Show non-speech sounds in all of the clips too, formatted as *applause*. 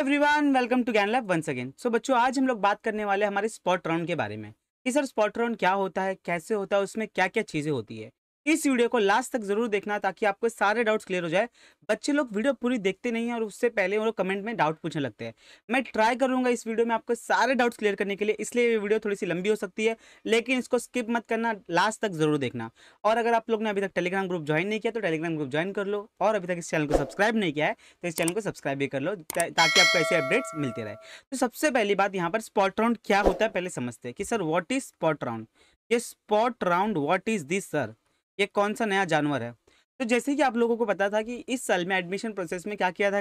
everyone welcome to Gyan lab once again so बच्चों आज हम लोग बात करने वाले हमारे स्पॉट राउंड के बारे में कि सर स्पॉट राउंड क्या होता है कैसे होता है उसमें क्या क्या चीज़ें होती है इस वीडियो को लास्ट तक जरूर देखना ताकि आपको सारे डाउट्स क्लियर हो जाए बच्चे लोग वीडियो पूरी देखते नहीं हैं और उससे पहले वो कमेंट में डाउट पूछने लगते हैं मैं ट्राई करूंगा इस वीडियो में आपको सारे डाउट्स क्लियर करने के लिए इसलिए ये वीडियो थोड़ी सी लंबी हो सकती है लेकिन इसको स्किप मत करना लास्ट तक जरूर देखना और अगर आप लोग ने अभी तक टेलीग्राम ग्रुप ज्वाइन नहीं किया तो टेलीग्राम ग्रुप ज्वाइन कर लो और अभी तक इस चैनल को सब्सक्राइब नहीं किया है तो इस चैनल को सब्सक्राइब भी कर लो ताकि आपको ऐसे अपडेट्स मिलते रहे तो सबसे पहली बात यहाँ पर स्पॉट राउंड क्या होता है पहले समझते हैं कि sir what is spot round ये spot round what is this sir ये कौन सा नया जानवर है तो जैसे कि आप लोगों को पता था कि इस सेल में एडमिशन प्रोसेस में क्या किया था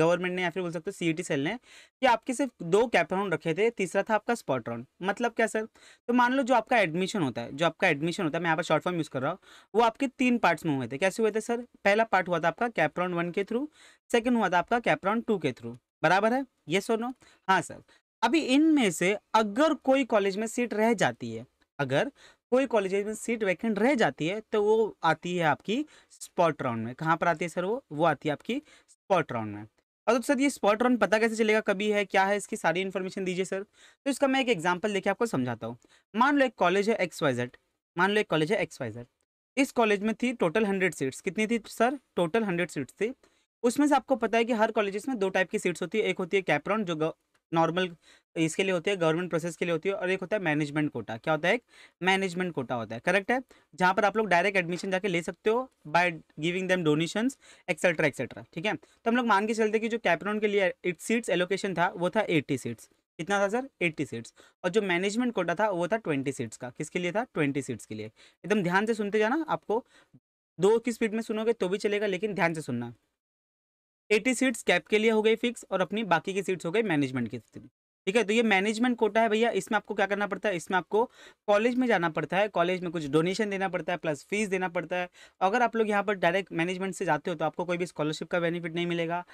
गवर्नमेंट ने या फिर बोल सकते हो सीईटी सेल ने कि आपके सिर्फ दो कैपराउन रखे थे तीसरा था आपका स्पॉट राउंड मतलब क्या सर तो मान लो जो आपका एडमिशन होता है जो आपका एडमिशन होता है मैं यहाँ पर शॉर्ट फॉर्म यूज़ कर रहा हूँ वो आपके तीन पार्ट्स में हुए थे कैसे हुए थे सर पहला पार्ट हुआ था आपका कैपराउंड वन के थ्रू सेकेंड हुआ था आपका कैपराउंड टू के थ्रू बराबर है ये सोनो हाँ सर अभी इनमें से अगर कोई कॉलेज में सीट रह जाती है अगर कोई कॉलेज में सीट वैकेंट रह जाती है तो वो आती है आपकी स्पॉट राउंड में कहाँ पर आती है सर वो वो आती है आपकी स्पॉट राउंड में और तो सर ये स्पॉट राउंड पता कैसे चलेगा कभी है क्या है इसकी सारी इन्फॉर्मेशन दीजिए सर तो इसका मैं एक एग्जाम्पल देखिए आपको समझाता हूँ मान लो एक कॉलेज है एक्स वाई जेड मान लो एक कॉलेज है एक्स वाई जेड इस कॉलेज में थी टोटल हंड्रेड सीट्स कितनी थी सर टोटल हंड्रेड सीट्स थी उसमें से आपको पता है कि हर कॉलेज में दो टाइप की सीट्स होती है एक होती है कैपराउंड जो नॉर्मल इसके लिए होती है गवर्नमेंट प्रोसेस के लिए होती है और एक होता है मैनेजमेंट कोटा क्या होता है एक मैनेजमेंट कोटा होता है करेक्ट है जहाँ पर आप लोग डायरेक्ट एडमिशन जाके ले सकते हो by giving them donation etcetera etcetera ठीक है तो हम लोग मान के चलते कि जो कैप्रोन के लिए एट सीट्स एलोकेशन था वो था एट्टी सीट्स कितना था सर एट्टी सीट्स और जो मैनेजमेंट कोटा था वो था ट्वेंटी सीट्स का किसके लिए था ट्वेंटी सीट्स के लिए एकदम ध्यान से सुनते जाना आपको दो की स्पीड में सुनोगे तो भी चलेगा लेकिन ध्यान से सुनना 80 सीट्स कैप के लिए हो गई फिक्स और अपनी बाकी की सीट्स हो गई मैनेजमेंट की ठीक है तो ये मैनेजमेंट कोटा है भैया इसमें आपको क्या करना पड़ता है इसमें आपको कॉलेज में जाना पड़ता है कॉलेज में कुछ डोनेशन देना पड़ता है प्लस फीस देना पड़ता है अगर आप लोग यहाँ पर डायरेक्ट मैनेजमेंट से जाते हो तो आपको कोई भी स्कॉलरशिप का बेनिफिट नहीं मिलेगा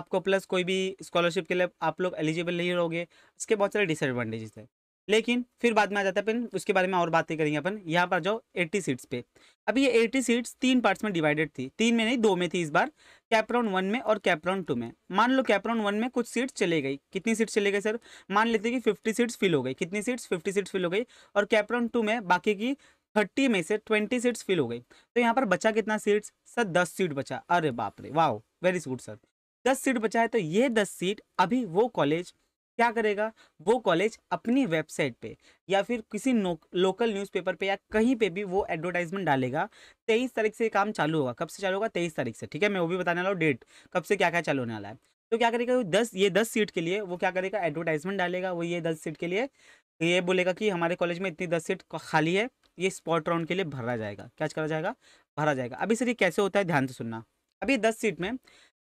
आपको प्लस कोई भी स्कॉलरशिप के लिए आप लोग एलिजिबल नहीं रहोगे इसके बहुत सारे डिसएडवांटेजेस है लेकिन फिर बाद में आ जाता है अपन उसके बारे में और बातें करेंगे अपन यहाँ पर जाओ 80 सीट्स पे अभी ये 80 सीट्स तीन पार्ट्स में डिवाइडेड थी तीन में नहीं दो में थी इस बार कैपराउंड वन में और कैपराउंड टू में मान लो कैपराउंड वन में कुछ सीट्स चले गई कितनी सीट्स चले गई सर मान लेते कि फिफ्टी सीट्स फिल हो गई कितनी सीट्स फिफ्टी सीट्स फिल हो गई और कैपराउंड टू में बाकी की थर्टी में से ट्वेंटी सीट्स फिल हो गई तो यहाँ पर बचा कितना सीट्स सर दस सीट बचा अरे बाप रे वाह वेरी गुड सर दस सीट बचा है तो ये दस सीट अभी वो कॉलेज क्या करेगा वो कॉलेज अपनी वेबसाइट पे या फिर किसी लोकल न्यूज़पेपर पे या कहीं पे भी वो एडवर्टाइजमेंट डालेगा तेईस तारीख से काम चालू होगा कब से चालू होगा तेईस तारीख से ठीक है मैं वो भी बताने वाला हूँ डेट कब से क्या क्या चालू होने वाला है तो क्या करेगा वो दस ये दस सीट के लिए वो क्या करेगा एडवर्टाइजमेंट डालेगा वो ये दस सीट के लिए तो ये बोलेगा कि हमारे कॉलेज में इतनी दस सीट खाली है ये स्पॉट राउंड के लिए भरा जाएगा क्या करा जाएगा भरा जाएगा अभी सर ये कैसे होता है ध्यान से सुनना अभी दस सीट में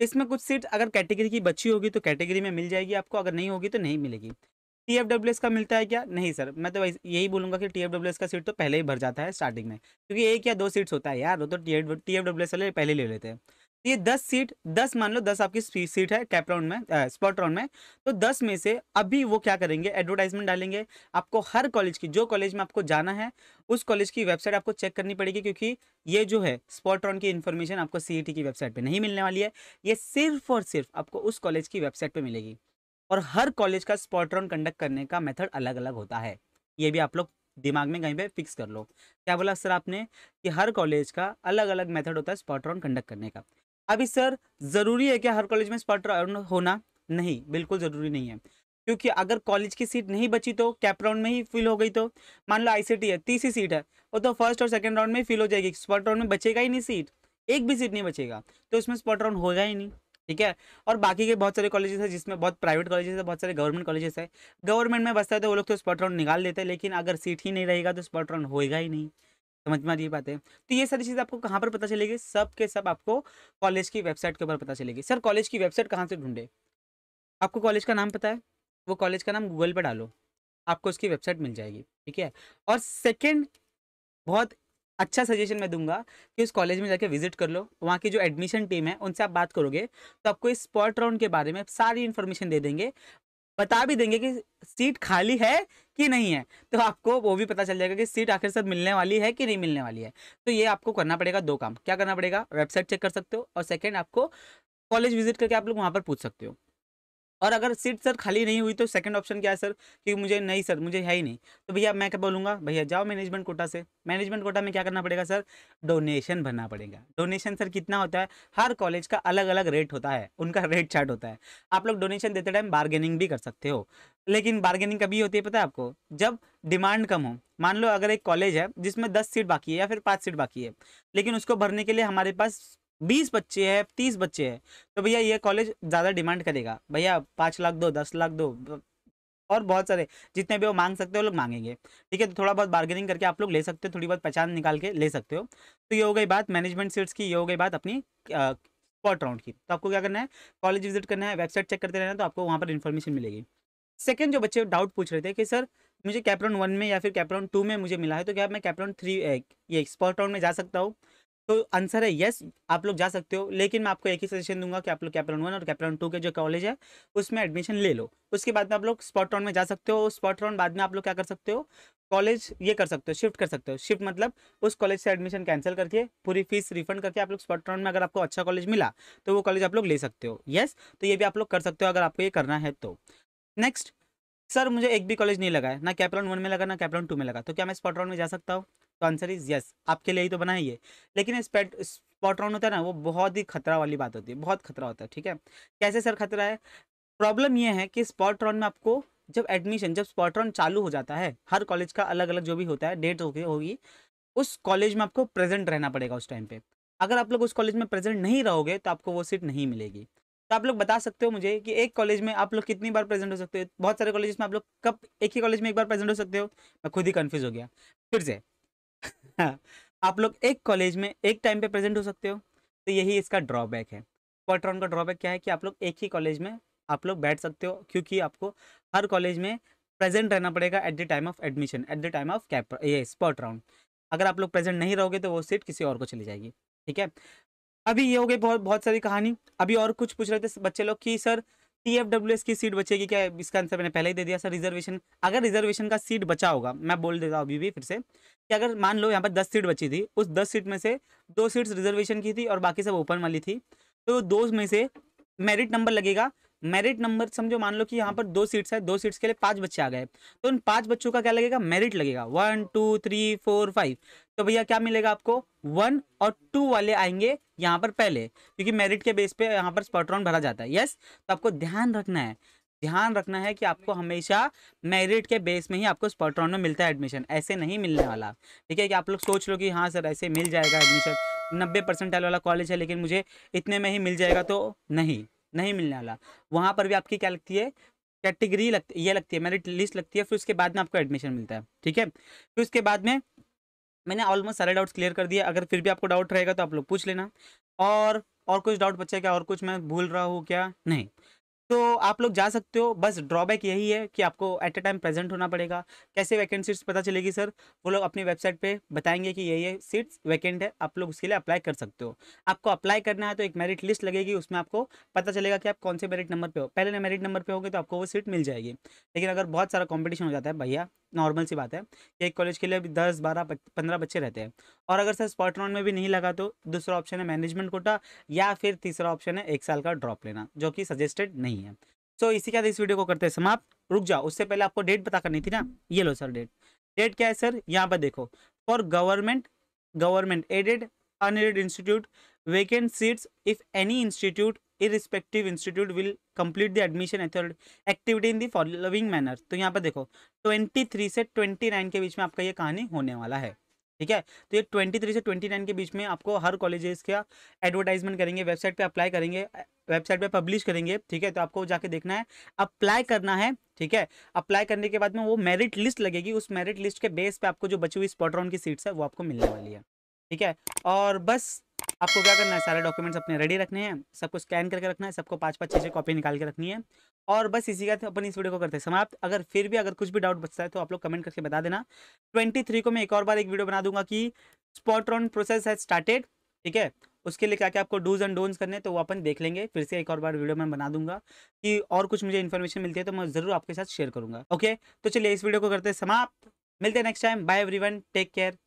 इसमें कुछ सीट अगर कैटेगरी की बची होगी तो कैटेगरी में मिल जाएगी आपको अगर नहीं होगी तो नहीं मिलेगी टी एफ डब्ल्यू एस का मिलता है क्या नहीं सर मैं तो यही बोलूंगा कि टी एफ डब्ल्यू एस का सीट तो पहले ही भर जाता है स्टार्टिंग में क्योंकि एक या दो सीट्स होता है यार वो तो टी एफ डब्ल्यू एस वाले पहले ले लेते हैं ये दस सीट दस मान लो दस आपकी सीट है कैप राउंड में स्पॉट राउंड में तो दस में से अभी वो क्या करेंगे एडवर्टाइजमेंट डालेंगे आपको हर कॉलेज की जो कॉलेज में आपको जाना है उस कॉलेज की वेबसाइट आपको चेक करनी पड़ेगी क्योंकि ये जो है स्पॉट राउंड की इन्फॉर्मेशन आपको सी की वेबसाइट पर नहीं मिलने वाली है ये सिर्फ और सिर्फ आपको उस कॉलेज की वेबसाइट पर मिलेगी और हर कॉलेज का स्पॉट राउंड कंडक्ट करने का मेथड अलग अलग होता है ये भी आप लोग दिमाग में कहीं पे फिक्स कर लो क्या बोला सर आपने कि हर कॉलेज का अलग अलग मेथड होता है स्पॉट राउंड कंडक्ट करने का अभी सर ज़रूरी है क्या हर कॉलेज में स्पॉट राउंड होना नहीं बिल्कुल ज़रूरी नहीं है क्योंकि अगर कॉलेज की सीट नहीं बची तो कैप राउंड में ही फिल हो गई तो मान लो आईसीटी है तीसरी सीट है वो तो फर्स्ट और सेकंड राउंड में फिल हो जाएगी स्पॉट राउंड में बचेगा ही नहीं सीट एक भी सीट नहीं बचेगा तो उसमें स्पॉट राउंड होगा ही नहीं ठीक है और बाकी के बहुत सारे कॉलेजेस हैं जिसमें बहुत प्राइवेट कॉलेजेस है बहुत सारे गवर्नमेंट कॉलेजेस है गवर्नमेंट में बसता है तो वो लोग तो स्पॉट राउंड निकाल देते हैं लेकिन अगर सीट ही नहीं रहेगा तो स्पॉट राउंड होएगा ही नहीं समझ में आ रही बात है तो ये सारी चीज़ आपको कहाँ पर पता चलेगी सब के सब आपको कॉलेज की वेबसाइट के ऊपर पता चलेगी सर कॉलेज की वेबसाइट कहाँ से ढूंढे आपको कॉलेज का नाम पता है वो कॉलेज का नाम गूगल पर डालो आपको उसकी वेबसाइट मिल जाएगी ठीक है और सेकेंड बहुत अच्छा सजेशन मैं दूंगा कि उस कॉलेज में जाके विजिट कर लो वहाँ की जो एडमिशन टीम है उनसे आप बात करोगे तो आपको इस स्पॉट राउंड के बारे में सारी इन्फॉर्मेशन दे देंगे बता भी देंगे कि सीट खाली है कि नहीं है तो आपको वो भी पता चल जाएगा कि सीट आखिर सब मिलने वाली है कि नहीं मिलने वाली है तो ये आपको करना पड़ेगा दो काम क्या करना पड़ेगा वेबसाइट चेक कर सकते हो और सेकेंड आपको कॉलेज विजिट करके आप लोग वहाँ पर पूछ सकते हो और अगर सीट सर खाली नहीं हुई तो सेकंड ऑप्शन क्या है सर कि मुझे नहीं सर मुझे है ही नहीं तो भैया मैं क्या बोलूँगा भैया जाओ मैनेजमेंट कोटा से मैनेजमेंट कोटा में क्या करना पड़ेगा सर डोनेशन भरना पड़ेगा डोनेशन सर कितना होता है हर कॉलेज का अलग अलग रेट होता है उनका रेट चार्ट होता है आप लोग डोनेशन देते टाइम बार्गेनिंग भी कर सकते हो लेकिन बार्गेनिंग कभी होती है पता है आपको जब डिमांड कम हो मान लो अगर एक कॉलेज है जिसमें दस सीट बाकी है या फिर पाँच सीट बाकी है लेकिन उसको भरने के लिए हमारे पास बीस बच्चे हैं तीस बच्चे हैं तो भैया ये कॉलेज ज़्यादा डिमांड करेगा भैया पाँच लाख दो दस लाख दो और बहुत सारे जितने भी वो मांग सकते हो लोग मांगेंगे ठीक है तो थोड़ा बहुत बार्गेनिंग करके आप लोग ले सकते हो थोड़ी बहुत पहचान निकाल के ले सकते हो तो ये हो गई बात मैनेजमेंट सीट्स की ये हो गई बात अपनी स्पॉट राउंड की तो आपको क्या करना है कॉलेज विजिट करना है वेबसाइट चेक करते रहना तो आपको वहाँ पर इन्फॉर्मेशन मिलेगी सेकेंड जो बच्चे डाउट पूछ रहे थे कि सर मुझे कैपराउंड वन में या फिर कैपराउंड टू में मुझे मिला है तो क्या मैं कैपराउंड थ्री ये स्पॉट राउंड में जा सकता हूँ तो आंसर है यस आप लोग जा सकते हो लेकिन मैं आपको एक ही सजेशन दूंगा कि आप लोग कैपरन वन और कैपरन टू के जो कॉलेज है उसमें एडमिशन ले लो उसके बाद में आप लोग स्पॉट राउंड में जा सकते हो स्पॉट राउंड बाद में आप लोग क्या कर सकते हो कॉलेज ये कर सकते हो शिफ्ट कर सकते हो शिफ्ट मतलब उस कॉलेज से एडमिशन कैंसिल करके पूरी फीस रिफंड करके आप लोग स्पॉट राउंड में अगर आपको अच्छा कॉलेज मिला तो वो कॉलेज आप लोग ले सकते हो यस तो ये भी आप लोग कर सकते हो अगर आपको ये करना है तो नेक्स्ट सर मुझे एक भी कॉलेज नहीं लगा है ना कैपलॉन वन में लगा ना कैपलॉन टू में लगा तो क्या मैं स्पॉट राउंड में जा सकता हूँ तो आंसर इज यस आपके लिए ही तो बना है ये लेकिन स्पेट होता है ना वो बहुत ही खतरा वाली बात होती है बहुत खतरा होता है ठीक है कैसे सर खतरा है प्रॉब्लम ये है कि स्पॉट में आपको जब एडमिशन जब स्पॉट चालू हो जाता है हर कॉलेज का अलग अलग जो भी होता है डेट होगी होगी उस कॉलेज में आपको प्रेजेंट रहना पड़ेगा उस टाइम पे अगर आप लोग उस कॉलेज में प्रेजेंट नहीं रहोगे तो आपको वो सीट नहीं मिलेगी तो आप लोग बता सकते हो मुझे कि एक कॉलेज में आप लोग कितनी बार प्रेजेंट हो सकते हो बहुत सारे कॉलेज में आप लोग कब एक ही कॉलेज में एक बार प्रेजेंट हो सकते हो मैं खुद ही कन्फ्यूज हो गया फिर से *laughs* आप लोग एक कॉलेज में एक टाइम पे प्रेजेंट हो सकते हो तो यही इसका ड्रॉबैक है क्वार्टरॉन का ड्रॉबैक क्या है कि आप लोग एक ही कॉलेज में आप लोग बैठ सकते हो क्योंकि आपको हर कॉलेज में प्रेजेंट रहना पड़ेगा at the time of admission at the time of cap ये स्पॉट राउंड अगर आप लोग प्रेजेंट नहीं रहोगे तो वो सीट किसी और को चली जाएगी ठीक है अभी ये हो गई बहुत बहुत सारी कहानी अभी और कुछ पूछ रहे थे बच्चे लोग कि सर टीएफडब्ल्यूएस की सीट बचेगी क्या इसका आंसर मैंने पहले ही दे दिया सर रिजर्वेशन अगर रिजर्वेशन का सीट बचा होगा मैं बोल देता हूँ अभी भी फिर से कि अगर मान लो यहाँ पर दस सीट बची थी उस दस सीट में से दो सीट्स रिजर्वेशन की थी और बाकी सब ओपन वाली थी तो दो में से मेरिट नंबर लगेगा मेरिट नंबर समझो मान लो कि यहाँ पर दो सीट्स है दो सीट्स के लिए पांच बच्चे आ गए तो उन पांच बच्चों का क्या लगेगा मेरिट लगेगा one two three four five तो भैया क्या मिलेगा आपको वन और टू वाले आएंगे यहाँ पर पहले क्योंकि मेरिट के बेस पे यहाँ पर स्पॉट्रॉन भरा जाता है यस तो आपको ध्यान रखना है ध्यान रखना है कि आपको हमेशा मेरिट के बेस में ही आपको स्पॉट्रॉन में मिलता है एडमिशन ऐसे नहीं मिलने वाला ठीक है कि आप लोग सोच लो कि हाँ सर ऐसे मिल जाएगा एडमिशन नब्बे परसेंट वाला कॉलेज है लेकिन मुझे इतने में ही मिल जाएगा तो नहीं नहीं मिलने वाला वहाँ पर भी आपकी क्या लगती है कैटेगरी लगती ये लगती है मेरिट लिस्ट लगती है फिर उसके बाद में आपको एडमिशन मिलता है ठीक है फिर उसके बाद में मैंने ऑलमोस्ट सारे डाउट्स क्लियर कर दिए अगर फिर भी आपको डाउट रहेगा तो आप लोग पूछ लेना और और कुछ डाउट बच्चा क्या और कुछ मैं भूल रहा हूँ क्या नहीं तो आप लोग जा सकते हो बस ड्रॉबैक यही है कि आपको एट अ टाइम प्रेजेंट होना पड़ेगा कैसे वैकेंट सीट्स पता चलेगी सर वो लोग अपनी वेबसाइट पे बताएंगे कि ये है सीट्स वैकेंट है आप लोग उसके लिए अप्लाई कर सकते हो आपको अप्लाई करना है तो एक मेरिट लिस्ट लगेगी उसमें आपको पता चलेगा कि आप कौन से मेरिट नंबर पर हो पहले मेरिट नंबर पर होंगे तो आपको वो सीट मिल जाएगी लेकिन अगर बहुत सारा कॉम्पिटिशन हो जाता है भैया नॉर्मल सी बात है कि एक कॉलेज के लिए दस बारह पंद्रह बच्चे रहते हैं और अगर सर स्पॉट राउंड में भी नहीं लगा तो दूसरा ऑप्शन है मैनेजमेंट कोटा या फिर तीसरा ऑप्शन है एक साल का ड्रॉप लेना जो कि सजेस्टेड नहीं है सो so, इसी के बाद इस वीडियो को करते हैं समाप्त रुक जाओ उससे पहले आपको डेट पता करनी थी ना ये लो सर डेट डेट क्या है सर यहाँ पर देखो for government government aided unaided institute vacant seats if any institute irrespective institute will complete the admission authority activity in the following manner तो यहाँ पर देखो 23 से 29 के बीच में आपका ये कहानी होने वाला है ठीक है तो ये 23 से 29 के बीच में आपको हर कॉलेजेस का एडवर्टाइजमेंट करेंगे वेबसाइट पे अप्लाई करेंगे वेबसाइट पे पब्लिश करेंगे ठीक है तो आपको जाके देखना है अप्लाई करना है ठीक है अप्लाई करने के बाद में वो मेरिट लिस्ट लगेगी उस मेरिट लिस्ट के बेस पे आपको जो बची हुई स्पॉटराउन की सीट्स है वो आपको मिलने वाली है ठीक है और बस आपको क्या करना है सारे डॉक्यूमेंट्स अपने रेडी रखने हैं सबको स्कैन करके रखना है सबको पाँच पाँच छः छः कॉपी निकाल के रखनी है और बस इसी का अपन इस वीडियो को करते हैं समाप्त अगर फिर भी अगर कुछ भी डाउट बचता है तो आप लोग कमेंट करके बता देना ट्वेंटी थ्री को मैं एक और बार एक वीडियो बना दूंगा कि स्पॉट्रॉन प्रोसेस है स्टार्टेड ठीक है उसके लिए क्या क्या आपको डूज एंड डोन्स करने तो वो अपन देख लेंगे फिर से एक और बार वीडियो मैं बना दूंगा कि और कुछ मुझे इन्फॉर्मेशन मिलती है तो मैं जरूर आपके साथ शेयर करूंगा ओके तो चलिए इस वीडियो को करते हैं समाप्त मिलते हैं next time bye everyone take care